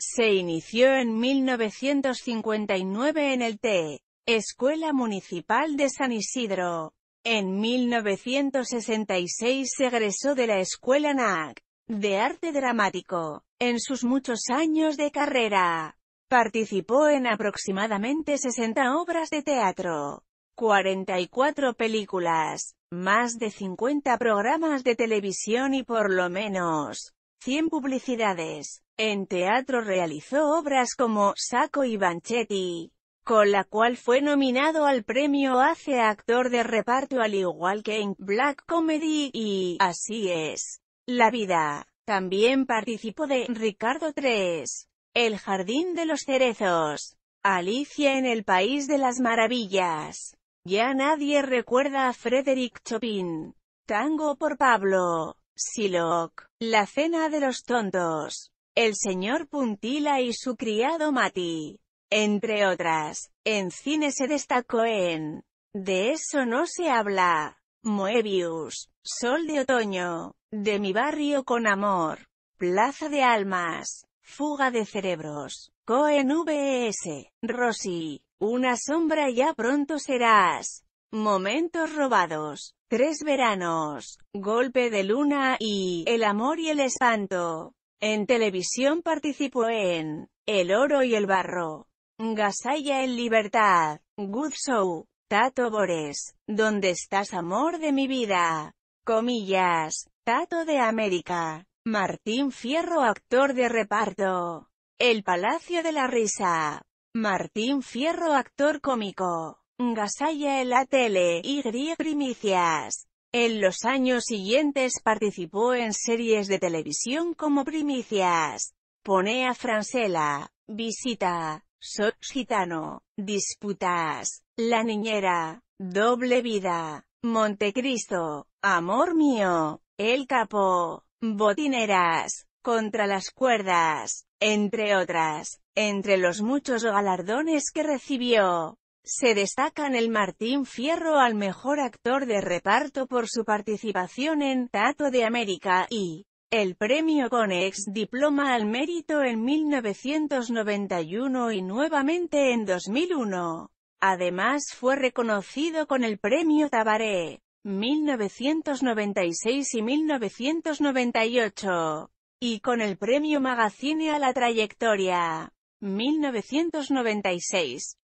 Se inició en 1959 en el T. Escuela Municipal de San Isidro. En 1966 se egresó de la Escuela NAC de Arte Dramático. En sus muchos años de carrera, participó en aproximadamente 60 obras de teatro, 44 películas, más de 50 programas de televisión y por lo menos 100 publicidades. En teatro realizó obras como «Saco y Banchetti, con la cual fue nominado al premio hace Actor de Reparto al igual que en Black Comedy y Así es la vida. También participó de Ricardo III, El Jardín de los Cerezos, Alicia en el País de las Maravillas. Ya nadie recuerda a Frederick Chopin. Tango por Pablo. Siloc. La Cena de los Tontos el señor Puntila y su criado Mati. Entre otras, en cine se destacó en De eso no se habla, Moebius, Sol de otoño, De mi barrio con amor, Plaza de almas, Fuga de cerebros, Coen VS, Rosy, Una sombra ya pronto serás, Momentos robados, Tres veranos, Golpe de luna y El amor y el espanto. En televisión participó en El oro y el barro, «Gasaya en libertad, Good Show, Tato Bores, ¿Dónde estás amor de mi vida? Comillas, Tato de América, Martín Fierro actor de reparto, El Palacio de la Risa, Martín Fierro actor cómico, Gasalla en la tele, Y Primicias, en los años siguientes participó en series de televisión como Primicias, Ponea Francela, Visita, Sos Gitano, Disputas, La Niñera, Doble Vida, Montecristo, Amor Mío, El Capo, Botineras, Contra las Cuerdas, entre otras, entre los muchos galardones que recibió. Se destacan el Martín Fierro al mejor actor de reparto por su participación en Tato de América y el premio Conex Diploma al Mérito en 1991 y nuevamente en 2001. Además fue reconocido con el premio Tabaré 1996 y 1998 y con el premio Magazine a la trayectoria 1996.